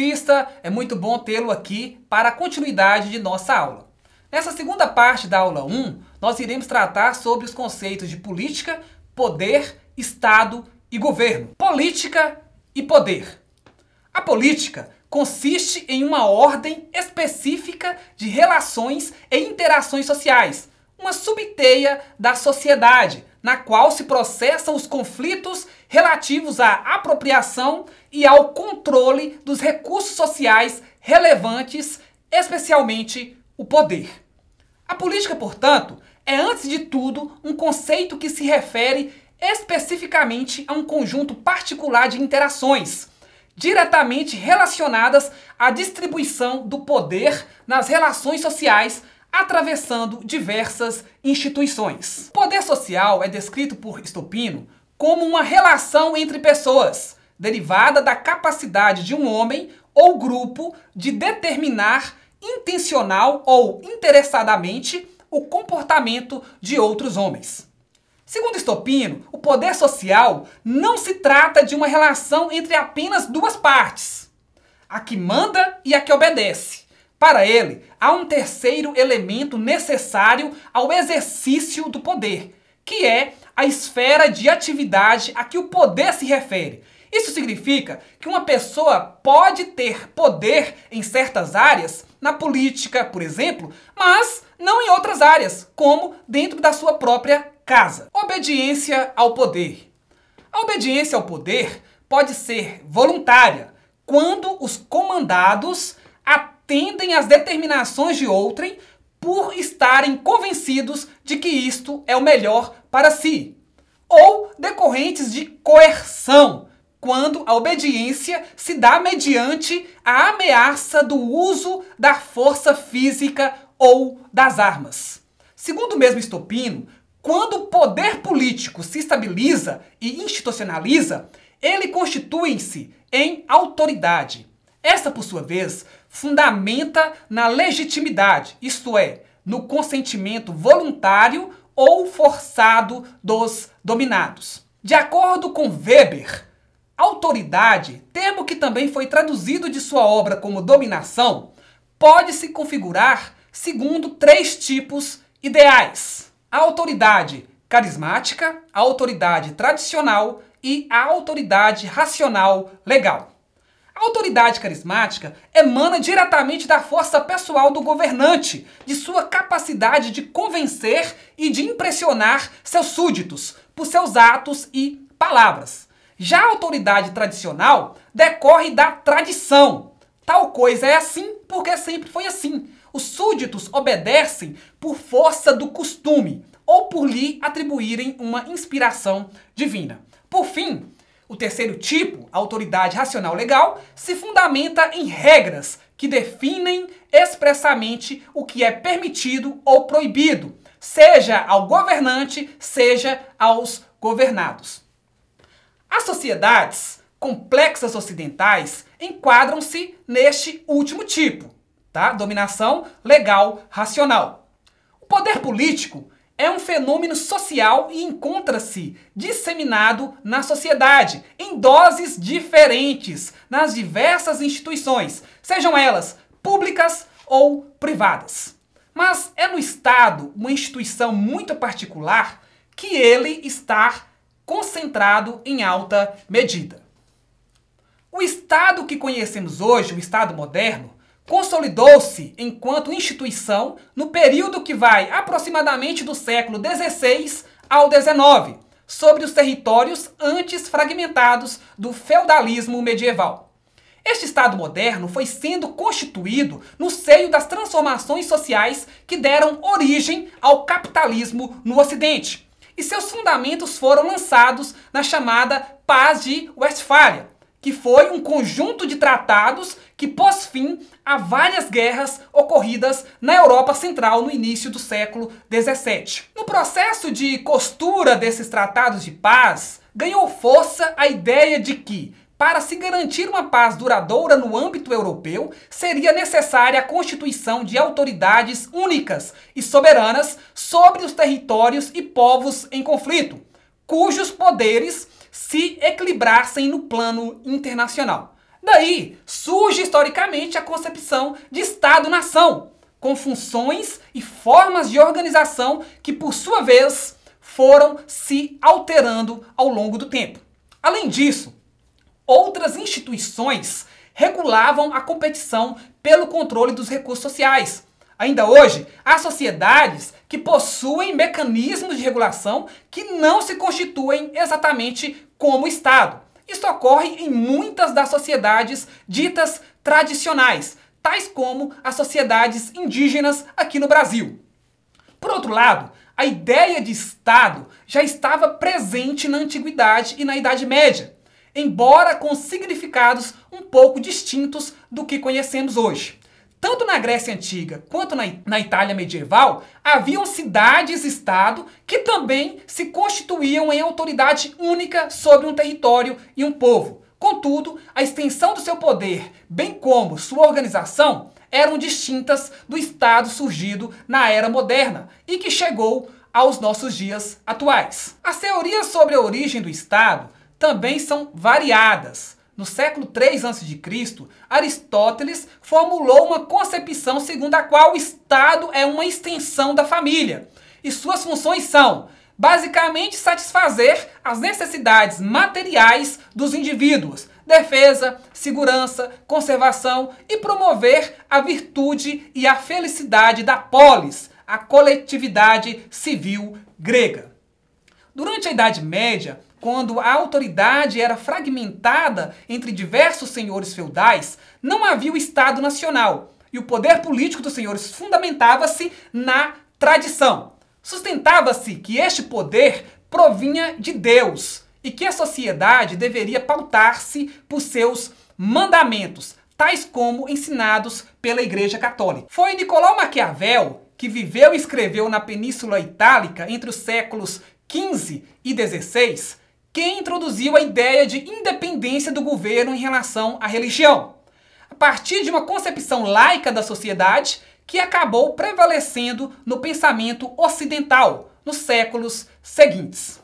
Assista, é muito bom tê-lo aqui para a continuidade de nossa aula. Nessa segunda parte da aula 1, nós iremos tratar sobre os conceitos de política, poder, Estado e governo. Política e poder. A política consiste em uma ordem específica de relações e interações sociais, uma subteia da sociedade, na qual se processam os conflitos relativos à apropriação e ao controle dos recursos sociais relevantes, especialmente o poder. A política, portanto, é antes de tudo um conceito que se refere especificamente a um conjunto particular de interações, diretamente relacionadas à distribuição do poder nas relações sociais atravessando diversas instituições. Poder social é descrito por Estopino como uma relação entre pessoas, derivada da capacidade de um homem ou grupo de determinar intencional ou interessadamente o comportamento de outros homens. Segundo Estopino, o poder social não se trata de uma relação entre apenas duas partes, a que manda e a que obedece, para ele, há um terceiro elemento necessário ao exercício do poder, que é a esfera de atividade a que o poder se refere. Isso significa que uma pessoa pode ter poder em certas áreas, na política, por exemplo, mas não em outras áreas, como dentro da sua própria casa. Obediência ao poder. A obediência ao poder pode ser voluntária, quando os comandados atendem às determinações de outrem por estarem convencidos de que isto é o melhor para si, ou decorrentes de coerção, quando a obediência se dá mediante a ameaça do uso da força física ou das armas. Segundo o mesmo Estopino, quando o poder político se estabiliza e institucionaliza, ele constitui-se em autoridade, essa, por sua vez, fundamenta na legitimidade, isto é, no consentimento voluntário ou forçado dos dominados. De acordo com Weber, autoridade, termo que também foi traduzido de sua obra como dominação, pode se configurar segundo três tipos ideais: a autoridade carismática, a autoridade tradicional e a autoridade racional legal. A autoridade carismática emana diretamente da força pessoal do governante, de sua capacidade de convencer e de impressionar seus súditos por seus atos e palavras. Já a autoridade tradicional decorre da tradição. Tal coisa é assim porque sempre foi assim. Os súditos obedecem por força do costume ou por lhe atribuírem uma inspiração divina. Por fim, o terceiro tipo, a autoridade racional legal, se fundamenta em regras que definem expressamente o que é permitido ou proibido, seja ao governante, seja aos governados. As sociedades complexas ocidentais enquadram-se neste último tipo, tá? Dominação legal racional. O poder político é um fenômeno social e encontra-se disseminado na sociedade em doses diferentes nas diversas instituições, sejam elas públicas ou privadas. Mas é no Estado, uma instituição muito particular, que ele está concentrado em alta medida. O Estado que conhecemos hoje, o Estado moderno, Consolidou-se enquanto instituição no período que vai aproximadamente do século XVI ao XIX, sobre os territórios antes fragmentados do feudalismo medieval. Este Estado moderno foi sendo constituído no seio das transformações sociais que deram origem ao capitalismo no Ocidente, e seus fundamentos foram lançados na chamada Paz de Westfália, que foi um conjunto de tratados que pôs fim a várias guerras ocorridas na Europa Central no início do século 17. No processo de costura desses tratados de paz, ganhou força a ideia de que para se garantir uma paz duradoura no âmbito europeu, seria necessária a constituição de autoridades únicas e soberanas sobre os territórios e povos em conflito, cujos poderes se equilibrassem no plano internacional. Daí surge historicamente a concepção de Estado-nação, com funções e formas de organização que, por sua vez, foram se alterando ao longo do tempo. Além disso, outras instituições regulavam a competição pelo controle dos recursos sociais. Ainda hoje, as sociedades que possuem mecanismos de regulação que não se constituem exatamente como Estado. Isso ocorre em muitas das sociedades ditas tradicionais, tais como as sociedades indígenas aqui no Brasil. Por outro lado, a ideia de Estado já estava presente na Antiguidade e na Idade Média, embora com significados um pouco distintos do que conhecemos hoje. Tanto na Grécia Antiga quanto na, na Itália medieval, haviam cidades-estado que também se constituíam em autoridade única sobre um território e um povo. Contudo, a extensão do seu poder, bem como sua organização, eram distintas do Estado surgido na era moderna e que chegou aos nossos dias atuais. As teorias sobre a origem do Estado também são variadas. No século 3 a.C., Aristóteles formulou uma concepção segundo a qual o Estado é uma extensão da família. E suas funções são, basicamente, satisfazer as necessidades materiais dos indivíduos, defesa, segurança, conservação e promover a virtude e a felicidade da polis, a coletividade civil grega. Durante a Idade Média, quando a autoridade era fragmentada entre diversos senhores feudais, não havia o Estado Nacional e o poder político dos senhores fundamentava-se na tradição. Sustentava-se que este poder provinha de Deus e que a sociedade deveria pautar-se por seus mandamentos, tais como ensinados pela Igreja Católica. Foi Nicolau Maquiavel que viveu e escreveu na Península Itálica entre os séculos 15 e 16, quem introduziu a ideia de independência do governo em relação à religião, a partir de uma concepção laica da sociedade que acabou prevalecendo no pensamento ocidental nos séculos seguintes.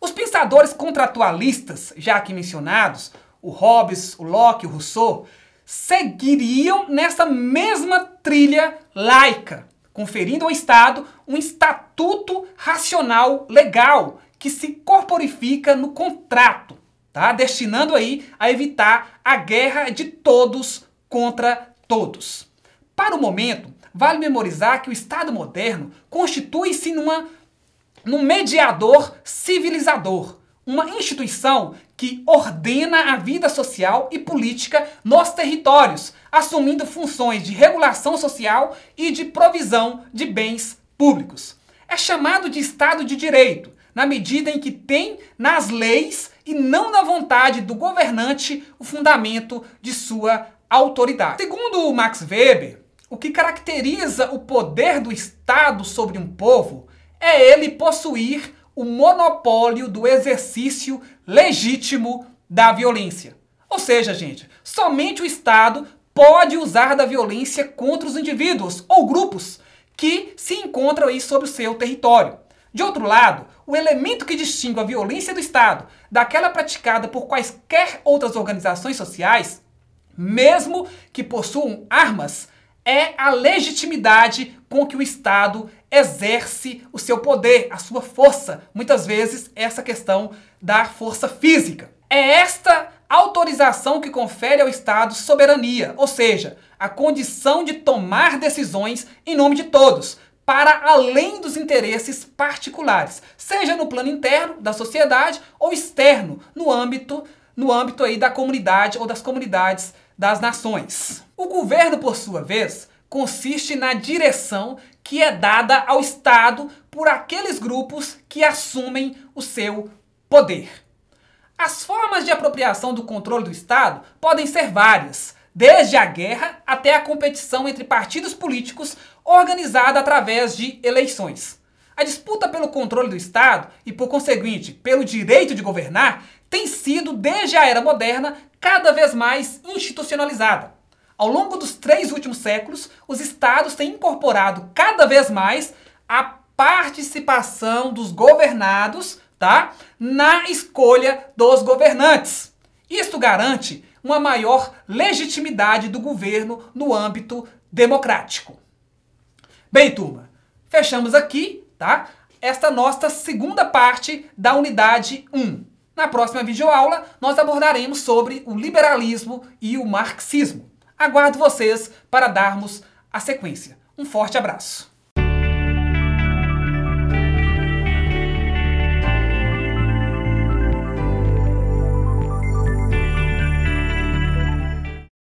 Os pensadores contratualistas, já aqui mencionados, o Hobbes, o Locke, o Rousseau, seguiriam nessa mesma trilha laica, conferindo ao Estado um estatuto racional legal que se corporifica no contrato, tá? Destinando aí a evitar a guerra de todos contra todos. Para o momento, vale memorizar que o Estado moderno constitui-se numa num mediador civilizador, uma instituição que ordena a vida social e política nos territórios, assumindo funções de regulação social e de provisão de bens públicos. É chamado de Estado de Direito, na medida em que tem nas leis e não na vontade do governante o fundamento de sua autoridade. Segundo Max Weber, o que caracteriza o poder do Estado sobre um povo é ele possuir o monopólio do exercício legítimo da violência. Ou seja, gente, somente o Estado pode usar da violência contra os indivíduos ou grupos que se encontram aí sobre o seu território. De outro lado, o elemento que distingue a violência do Estado daquela praticada por quaisquer outras organizações sociais, mesmo que possuam armas, é a legitimidade com que o Estado exerce o seu poder, a sua força. Muitas vezes, essa questão da força física. É esta autorização que confere ao Estado soberania, ou seja, a condição de tomar decisões em nome de todos, para além dos interesses particulares, seja no plano interno da sociedade ou externo, no âmbito, no âmbito aí da comunidade ou das comunidades das nações. O governo, por sua vez, consiste na direção que é dada ao Estado por aqueles grupos que assumem o seu poder. As formas de apropriação do controle do Estado podem ser várias, desde a guerra até a competição entre partidos políticos organizada através de eleições. A disputa pelo controle do Estado e, por conseguinte, pelo direito de governar, tem sido, desde a era moderna, cada vez mais institucionalizada. Ao longo dos três últimos séculos, os Estados têm incorporado cada vez mais a participação dos governados tá? na escolha dos governantes. Isto garante uma maior legitimidade do governo no âmbito democrático. Bem, turma, fechamos aqui, tá? Esta nossa segunda parte da unidade 1. Na próxima videoaula, nós abordaremos sobre o liberalismo e o marxismo. Aguardo vocês para darmos a sequência. Um forte abraço!